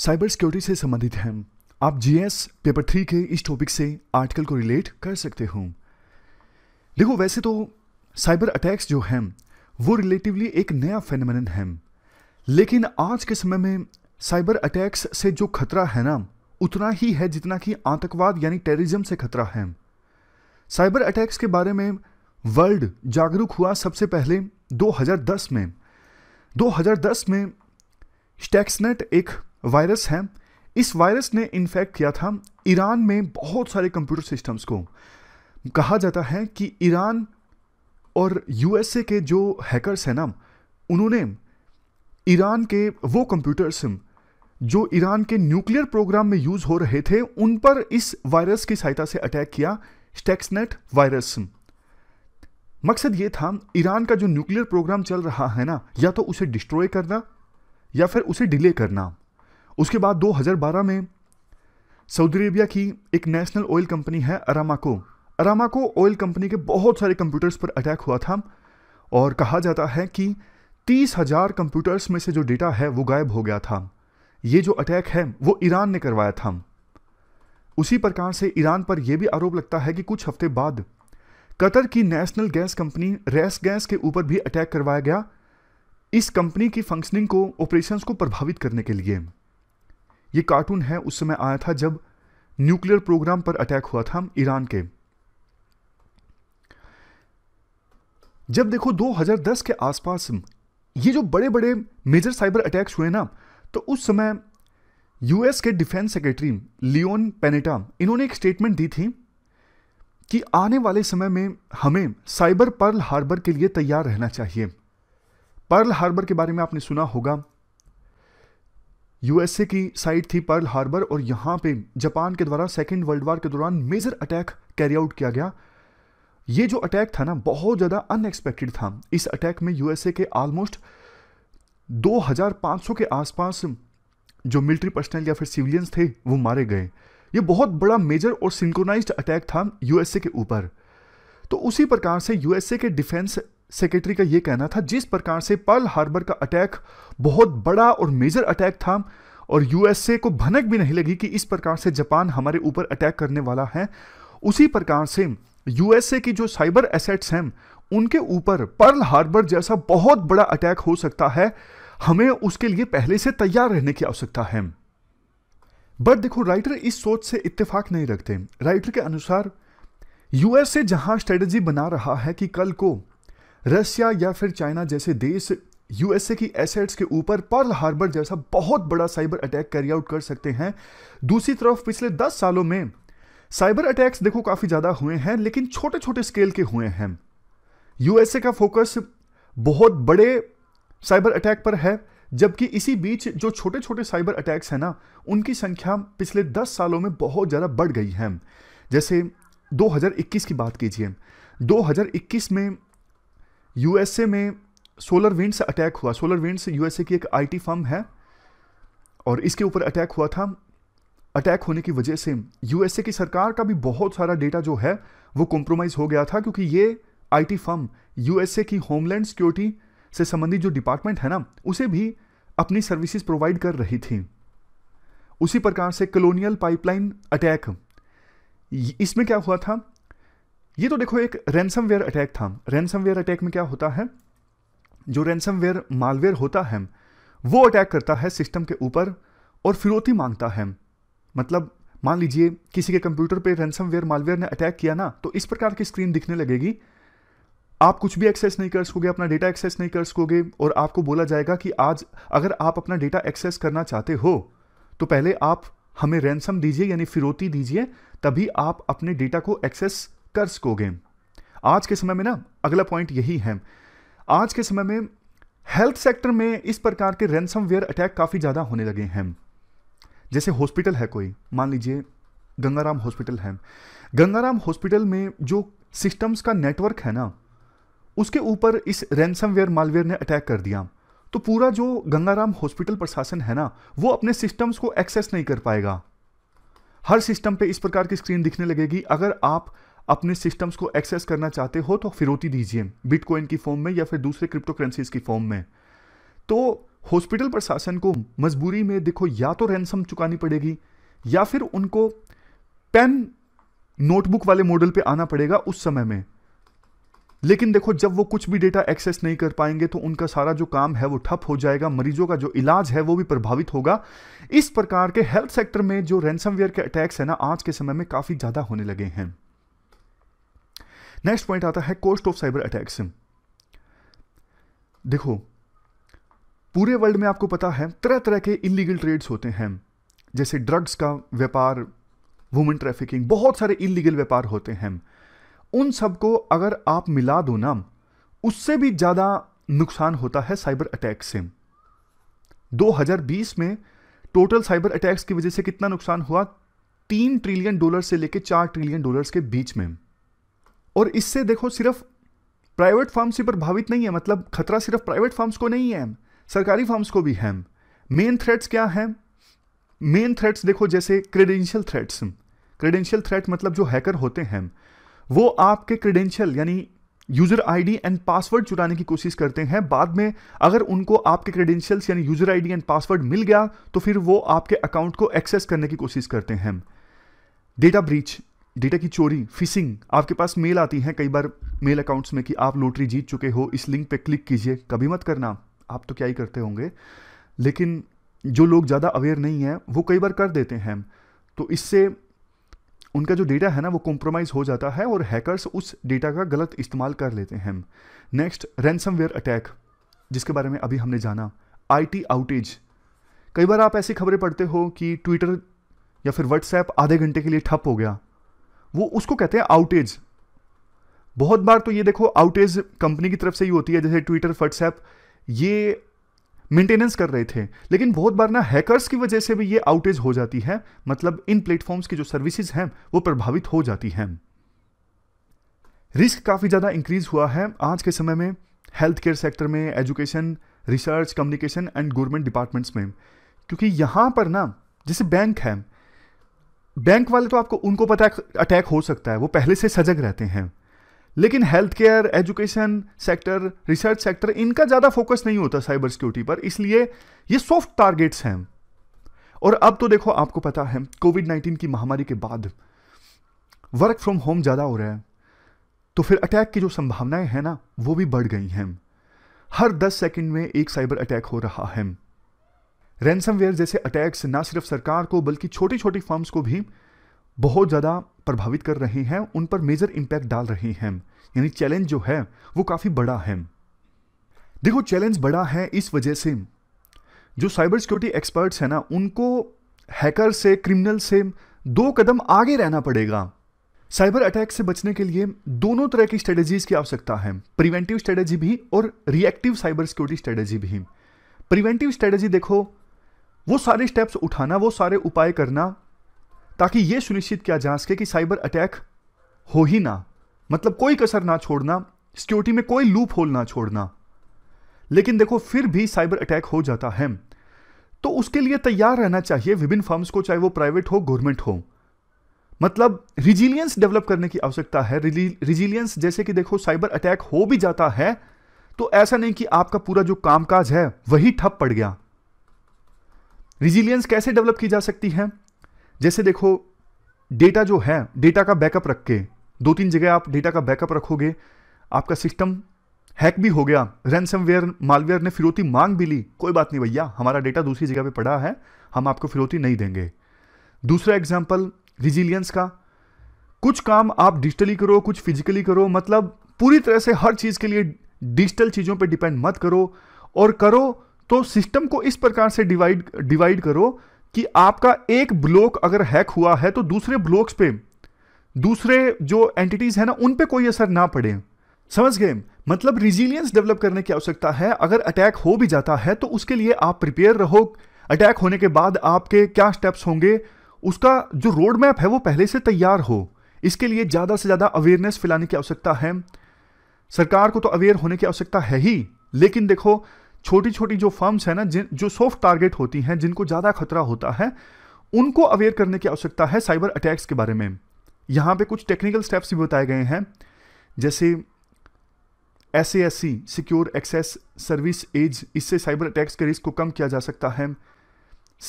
cyber security से संबंधित हैं आप जीएस पेपर थ्री के इस टॉपिक से आर्टिकल को रिलेट कर सकते हो देखो वैसे तो साइबर अटैक्स जो हैं वो रिलेटिवली एक नया फेनमन है लेकिन आज के समय में साइबर अटैक्स से जो खतरा है ना उतना ही है जितना कि आतंकवाद यानी टेररिज्म से खतरा है साइबर अटैक्स के बारे में वर्ल्ड जागरूक हुआ सबसे पहले 2010 में 2010 में स्टैक्सनेट एक वायरस है इस वायरस ने इन्फेक्ट किया था ईरान में बहुत सारे कंप्यूटर सिस्टम्स को कहा जाता है कि ईरान और यूएसए के जो हैकर्स हैं ना उन्होंने ईरान के वो कंप्यूटर्स जो ईरान के न्यूक्लियर प्रोग्राम में यूज हो रहे थे उन पर इस वायरस की सहायता से अटैक किया स्टेक्सनेट वायरस मकसद ये था ईरान का जो न्यूक्लियर प्रोग्राम चल रहा है ना या तो उसे डिस्ट्रॉय करना या फिर उसे डिले करना उसके बाद 2012 में सऊदी अरेबिया की एक नेशनल ऑयल कंपनी है अरामाको अरामाको ऑयल कंपनी के बहुत सारे कंप्यूटर्स पर अटैक हुआ था और कहा जाता है कि तीस हजार कंप्यूटर्स में से जो डेटा है वो गायब हो गया था ये जो अटैक है वो ईरान ने करवाया था उसी प्रकार से ईरान पर यह भी आरोप लगता है कि कुछ हफ्ते बाद कतर की national gas company RasGas के ऊपर भी अटैक करवाया गया इस कंपनी की फंक्शनिंग को ऑपरेशंस को प्रभावित करने के लिए ये कार्टून है उस समय आया था जब न्यूक्लियर प्रोग्राम पर अटैक हुआ था ईरान के जब देखो 2010 के आसपास ये जो बड़े बड़े मेजर साइबर अटैक्स हुए ना तो उस समय यूएस के डिफेंस सेक्रेटरी लियोन पेनेटा इन्होंने एक स्टेटमेंट दी थी कि आने वाले समय में हमें साइबर पर्ल हार्बर के लिए तैयार रहना चाहिए पर्ल हार्बर के बारे में आपने सुना होगा यूएसए की साइट थी पर्ल हार्बर और यहां पे जापान के द्वारा सेकेंड वर्ल्ड वार के दौरान मेजर अटैक कैरी आउट किया गया ये जो अटैक था ना बहुत ज़्यादा अनएक्सपेक्टेड था इस अटैक में यूएसए के ऑलमोस्ट 2500 के आसपास जो मिलिट्री पर्सनल या फिर सिविलियंस थे वो मारे गए ये बहुत बड़ा मेजर और सिंक्रोनाइज्ड अटैक था यूएसए के ऊपर तो उसी प्रकार से यूएसए के डिफेंस सेक्रेटरी का यह कहना था जिस प्रकार से पर्ल हार्बर का अटैक बहुत बड़ा और मेजर अटैक था और यूएसए को भनक भी नहीं लगी कि इस प्रकार से जापान हमारे ऊपर अटैक करने वाला है उसी प्रकार से यूएसए की जो साइबर एसेट्स हैं उनके ऊपर पर्ल हार्बर जैसा बहुत बड़ा अटैक हो सकता है हमें उसके लिए पहले से तैयार रहने की आवश्यकता है बट देखो राइटर इस सोच से इत्तेफाक नहीं रखते राइटर के अनुसार यूएसए जहां स्ट्रेटजी बना रहा है कि कल को रशिया या फिर चाइना जैसे देश यूएसए की एसेट्स के ऊपर पर्ल हार्बर जैसा बहुत बड़ा साइबर अटैक कैरी आउट कर सकते हैं दूसरी तरफ पिछले 10 सालों में साइबर अटैक्स देखो काफ़ी ज़्यादा हुए हैं लेकिन छोटे छोटे स्केल के हुए हैं यूएसए का फोकस बहुत बड़े साइबर अटैक पर है जबकि इसी बीच जो छोटे छोटे साइबर अटैक्स हैं ना उनकी संख्या पिछले 10 सालों में बहुत ज़्यादा बढ़ गई है जैसे 2021 की बात कीजिए 2021 में यूएसए में सोलर विंड से अटैक हुआ सोलर विंड से यूएसए की एक आईटी फर्म है और इसके ऊपर अटैक हुआ था अटैक होने की वजह से यूएसए की सरकार का भी बहुत सारा डेटा जो है वो कॉम्प्रोमाइज़ हो गया था क्योंकि ये आईटी फर्म यूएसए की होमलैंड सिक्योरिटी से संबंधित जो डिपार्टमेंट है ना उसे भी अपनी सर्विसेज प्रोवाइड कर रही थी उसी प्रकार से कलोनियल पाइपलाइन अटैक इसमें क्या हुआ था ये तो देखो एक रैनसमवेयर अटैक था रैनसमवेयर अटैक में क्या होता है जो रैनसमवेयर मालवेयर होता है वो अटैक करता है सिस्टम के ऊपर और फिरौती मांगता है मतलब मान लीजिए किसी के कंप्यूटर पे रैनसमवेयर मालवेयर ने अटैक किया ना तो इस प्रकार की स्क्रीन दिखने लगेगी आप कुछ भी एक्सेस नहीं कर सकोगे अपना डेटा एक्सेस नहीं कर सकोगे और आपको बोला जाएगा कि आज अगर आप अपना डेटा एक्सेस करना चाहते हो तो पहले आप हमें रैनसम दीजिए यानी फिरौती दीजिए तभी आप अपने डेटा को एक्सेस कर सकोगे आज के समय में ना अगला पॉइंट यही है आज के समय में हेल्थ सेक्टर में इस प्रकार के रैनसमवेयर अटैक काफ़ी ज़्यादा होने लगे हैं जैसे हॉस्पिटल है कोई मान लीजिए गंगाराम हॉस्पिटल है गंगाराम हॉस्पिटल में जो सिस्टम्स का नेटवर्क है ना उसके ऊपर इस रैनसमवेयर मालवेयर ने अटैक कर दिया तो पूरा जो गंगाराम हॉस्पिटल प्रशासन है ना वो अपने सिस्टम्स को एक्सेस नहीं कर पाएगा हर सिस्टम पे इस प्रकार की स्क्रीन दिखने लगेगी अगर आप अपने सिस्टम्स को एक्सेस करना चाहते हो तो फिरौती दीजिए बिटकॉइन की फॉर्म में या फिर दूसरे क्रिप्टो करेंसीज की फॉर्म में तो हॉस्पिटल प्रशासन को मजबूरी में देखो या तो रैनसम चुकानी पड़ेगी या फिर उनको पेन नोटबुक वाले मॉडल पे आना पड़ेगा उस समय में लेकिन देखो जब वो कुछ भी डेटा एक्सेस नहीं कर पाएंगे तो उनका सारा जो काम है वो ठप हो जाएगा मरीजों का जो इलाज है वो भी प्रभावित होगा इस प्रकार के हेल्थ सेक्टर में जो रैनसमवेयर के अटैक्स है ना आज के समय में काफ़ी ज़्यादा होने लगे हैं नेक्स्ट पॉइंट आता है कोस्ट ऑफ साइबर अटैक्स देखो पूरे वर्ल्ड में आपको पता है तरह तरह के इलीगल ट्रेड्स होते हैं जैसे ड्रग्स का व्यापार वुमेन ट्रैफिकिंग बहुत सारे इलीगल व्यापार होते हैं उन सबको अगर आप मिला दो ना उससे भी ज़्यादा नुकसान होता है साइबर अटैक से 2020 में टोटल साइबर अटैक्स की वजह से कितना नुकसान हुआ तीन ट्रिलियन डॉलर से लेकर चार ट्रिलियन डॉलर्स के बीच में और इससे देखो सिर्फ प्राइवेट फार्म से प्रभावित नहीं है मतलब खतरा सिर्फ प्राइवेट फार्म्स को नहीं है सरकारी फार्म्स को भी है मेन थ्रेट्स क्या है मेन थ्रेट्स देखो जैसे क्रेडेंशियल थ्रेट्स क्रेडेंशियल थ्रेट मतलब जो हैकर होते हैं वो आपके क्रेडेंशियल यानी यूजर आईडी एंड पासवर्ड चुराने की कोशिश करते हैं बाद में अगर उनको आपके क्रेडेंशियल्स यानी यूजर आईडी एंड पासवर्ड मिल गया तो फिर वो आपके अकाउंट को एक्सेस करने की कोशिश करते हैं डेटा ब्रीच डेटा की चोरी फिशिंग आपके पास मेल आती हैं कई बार मेल अकाउंट्स में कि आप लॉटरी जीत चुके हो इस लिंक पे क्लिक कीजिए कभी मत करना आप तो क्या ही करते होंगे लेकिन जो लोग ज़्यादा अवेयर नहीं हैं वो कई बार कर देते हैं तो इससे उनका जो डेटा है ना वो कॉम्प्रोमाइज़ हो जाता है और हैकर्स उस डेटा का गलत इस्तेमाल कर लेते हैं नेक्स्ट रैनसमवेयर अटैक जिसके बारे में अभी हमने जाना आई आउटेज कई बार आप ऐसी खबरें पढ़ते हो कि ट्विटर या फिर व्हाट्सएप आधे घंटे के लिए ठप हो गया वो उसको कहते हैं आउटेज बहुत बार तो ये देखो आउटेज कंपनी की तरफ से ही होती है जैसे ट्विटर व्हाट्सएप ये मेंटेनेंस कर रहे थे लेकिन बहुत बार ना हैकर्स की वजह से भी ये आउटेज हो जाती है मतलब इन प्लेटफॉर्म्स की जो सर्विसेज हैं वो प्रभावित हो जाती हैं रिस्क काफ़ी ज़्यादा इंक्रीज हुआ है आज के समय में हेल्थ केयर सेक्टर में education research communication and government departments में क्योंकि यहां पर ना जैसे बैंक है बैंक वाले तो आपको उनको पता अटैक हो सकता है वो पहले से सजग रहते हैं लेकिन health care education sector research sector इनका ज़्यादा फोकस नहीं होता साइबर सिक्योरिटी पर इसलिए ये सॉफ्ट टारगेट्स हैं और अब तो देखो आपको पता है कोविड नाइन्टीन की महामारी के बाद वर्क फ्रॉम होम ज़्यादा हो रहा है तो फिर अटैक की जो संभावनाएं हैं ना वो भी बढ़ गई हैं हर दस सेकेंड में एक साइबर अटैक हो रहा है रैनसमवेयर जैसे अटैक्स ना सिर्फ सरकार को बल्कि छोटी छोटी फर्म्स को भी बहुत ज़्यादा प्रभावित कर रहे हैं उन पर मेजर इम्पैक्ट डाल रहे हैं यानी चैलेंज जो है वो काफ़ी बड़ा है देखो चैलेंज बड़ा है इस वजह से जो साइबर सिक्योरिटी एक्सपर्ट्स हैं ना उनको हैकर से क्रिमिनल से दो कदम आगे रहना पड़ेगा साइबर अटैक से बचने के लिए दोनों तरह की स्ट्रेटजीज की आवश्यकता है प्रिवेंटिव स्ट्रेटजी भी और रिएक्टिव साइबर सिक्योरिटी स्ट्रेटजी भी प्रिवेंटिव स्ट्रेटजी देखो वो सारे स्टेप्स उठाना वो सारे उपाय करना ताकि ये सुनिश्चित किया जा सके कि साइबर अटैक हो ही ना मतलब कोई कसर ना छोड़ना सिक्योरिटी में कोई लूप होल ना छोड़ना लेकिन देखो फिर भी साइबर अटैक हो जाता है तो उसके लिए तैयार रहना चाहिए विभिन्न फर्म्स को चाहे वो प्राइवेट हो गवर्नमेंट हो मतलब रिजिलियंस डेवलप करने की आवश्यकता है रिजिलियंस जैसे कि देखो साइबर अटैक हो भी जाता है तो ऐसा नहीं कि आपका पूरा जो कामकाज है वही ठप पड़ गया रिजिलियंस कैसे डेवलप की जा सकती है जैसे देखो डेटा जो है डेटा का बैकअप रख के दो तीन जगह आप डेटा का बैकअप रखोगे आपका सिस्टम हैक भी हो गया रैनसमवेयर मालवेयर ने फिरौती मांग भी ली कोई बात नहीं भैया हमारा डेटा दूसरी जगह पे पड़ा है हम आपको फिरौती नहीं देंगे दूसरा एग्जाम्पल रिजिलियंस का कुछ काम आप डिजिटली करो कुछ फिजिकली करो मतलब पूरी तरह से हर चीज़ के लिए डिजिटल चीज़ों पर डिपेंड मत करो और करो तो सिस्टम को इस प्रकार से डिवाइड डिवाइड करो कि आपका एक ब्लॉक अगर हैक हुआ है तो दूसरे ब्लॉक्स पे दूसरे जो एंटिटीज है ना उन पे कोई असर ना पड़े समझ गए मतलब रिजिलियंस डेवलप करने की आवश्यकता है अगर अटैक हो भी जाता है तो उसके लिए आप प्रिपेयर रहो अटैक होने के बाद आपके क्या स्टेप्स होंगे उसका जो रोड मैप है वो पहले से तैयार हो इसके लिए ज़्यादा से ज़्यादा अवेयरनेस फैलाने की आवश्यकता है सरकार को तो अवेयर होने की आवश्यकता है ही लेकिन देखो छोटी छोटी जो फर्म्स हैं ना जिन जो सॉफ्ट टारगेट होती हैं जिनको ज़्यादा खतरा होता है उनको अवेयर करने की आवश्यकता है साइबर अटैक्स के बारे में यहाँ पे कुछ टेक्निकल स्टेप्स भी बताए गए हैं जैसे S A S C secure access service edge इससे साइबर अटैक्स के रिस्क को कम किया जा सकता है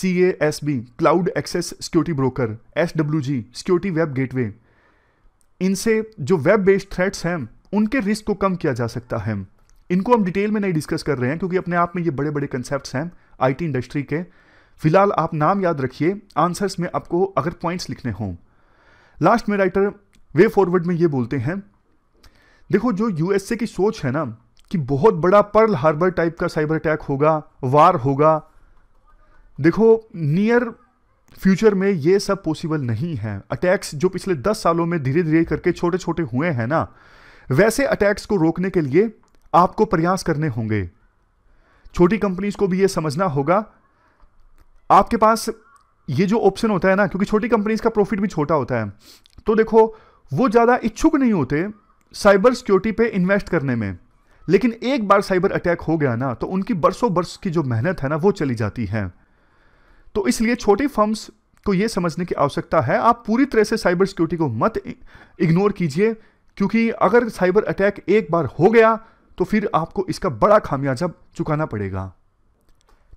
C A S B cloud access security broker S W G security web gateway इनसे जो वेब बेस्ड थ्रेट्स हैं उनके रिस्क को कम किया जा सकता है इनको हम डिटेल में नहीं डिस्कस कर रहे हैं क्योंकि अपने आप में ये बड़े बड़े कंसेप्ट हैं आई इंडस्ट्री के फिलहाल आप नाम याद रखिए आंसर्स में आपको अगर पॉइंट्स लिखने हों लास्ट में राइटर वे फॉरवर्ड में ये बोलते हैं देखो जो यूएसए की सोच है ना कि बहुत बड़ा पर्ल हार्बर टाइप का साइबर अटैक होगा वार होगा देखो नियर फ्यूचर में ये सब पॉसिबल नहीं है अटैक्स जो पिछले दस सालों में धीरे धीरे करके छोटे छोटे हुए हैं ना वैसे अटैक्स को रोकने के लिए आपको प्रयास करने होंगे छोटी कंपनीज को भी यह समझना होगा आपके पास ये जो ऑप्शन होता है ना क्योंकि छोटी कंपनीज का प्रॉफिट भी छोटा होता है तो देखो वो ज़्यादा इच्छुक नहीं होते साइबर सिक्योरिटी पे इन्वेस्ट करने में लेकिन एक बार साइबर अटैक हो गया ना तो उनकी बरसों बरस की जो मेहनत है ना वो चली जाती है तो इसलिए छोटी फर्म्स को ये समझने की आवश्यकता है आप पूरी तरह से साइबर सिक्योरिटी को मत इग्नोर कीजिए क्योंकि अगर साइबर अटैक एक बार हो गया तो फिर आपको इसका बड़ा खामियाजा चुकाना पड़ेगा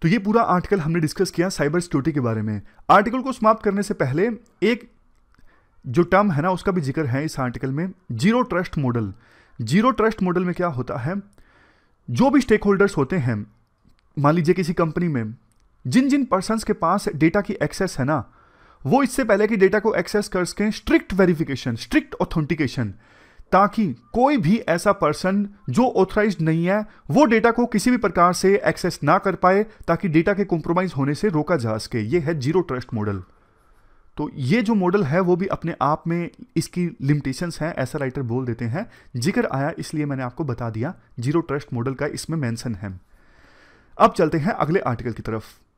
तो ये पूरा आर्टिकल हमने डिस्कस किया साइबर सिक्योरिटी के बारे में आर्टिकल को समाप्त करने से पहले एक जो टर्म है ना उसका भी जिक्र है इस आर्टिकल में zero trust model zero trust model में क्या होता है जो भी स्टेक होल्डर्स होते हैं मान लीजिए किसी कंपनी में जिन जिन पर्सनस के पास डेटा की एक्सेस है ना वो इससे पहले कि डेटा को एक्सेस कर सकें स्ट्रिक्ट वेरिफिकेशन स्ट्रिक्ट ऑथेंटिकेशन ताकि कोई भी ऐसा पर्सन जो ऑथराइज नहीं है वो डेटा को किसी भी प्रकार से एक्सेस ना कर पाए ताकि डेटा के कॉम्प्रोमाइज होने से रोका जा सके ये है जीरो ट्रस्ट मॉडल तो ये जो मॉडल है वो भी अपने आप में इसकी लिमिटेशंस हैं ऐसा राइटर बोल देते हैं जिक्र आया इसलिए मैंने आपको बता दिया जीरो ट्रस्ट मॉडल का इसमें मेंशन है अब चलते हैं अगले आर्टिकल की तरफ